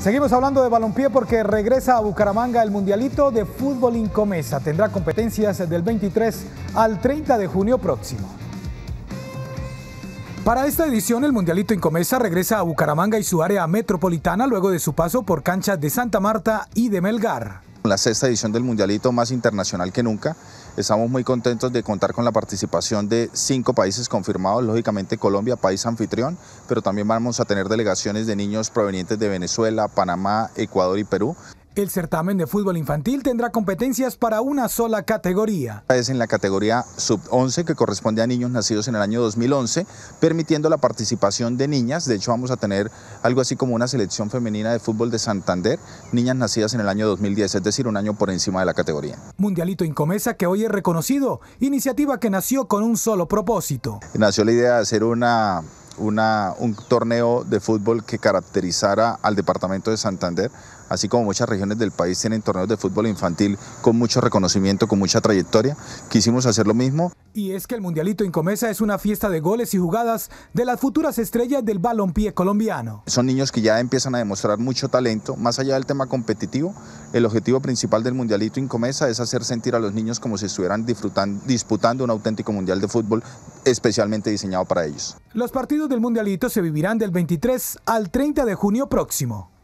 Seguimos hablando de balompié porque regresa a Bucaramanga el Mundialito de Fútbol Incomesa. Tendrá competencias del 23 al 30 de junio próximo. Para esta edición, el Mundialito Incomesa regresa a Bucaramanga y su área metropolitana luego de su paso por canchas de Santa Marta y de Melgar la sexta edición del Mundialito más internacional que nunca. Estamos muy contentos de contar con la participación de cinco países confirmados, lógicamente Colombia, país anfitrión, pero también vamos a tener delegaciones de niños provenientes de Venezuela, Panamá, Ecuador y Perú. El certamen de fútbol infantil tendrá competencias para una sola categoría. Es en la categoría sub-11 que corresponde a niños nacidos en el año 2011, permitiendo la participación de niñas. De hecho, vamos a tener algo así como una selección femenina de fútbol de Santander, niñas nacidas en el año 2010, es decir, un año por encima de la categoría. Mundialito Incomesa, que hoy es reconocido, iniciativa que nació con un solo propósito. Nació la idea de hacer una, un torneo de fútbol que caracterizara al departamento de Santander, así como muchas regiones del país tienen torneos de fútbol infantil con mucho reconocimiento, con mucha trayectoria. Quisimos hacer lo mismo. Y es que el Mundialito Incomesa es una fiesta de goles y jugadas de las futuras estrellas del balompié colombiano. Son niños que ya empiezan a demostrar mucho talento, más allá del tema competitivo. El objetivo principal del Mundialito Incomesa es hacer sentir a los niños como si estuvieran disputando un auténtico Mundial de Fútbol especialmente diseñado para ellos. Los partidos del Mundialito se vivirán del 23 al 30 de junio próximo.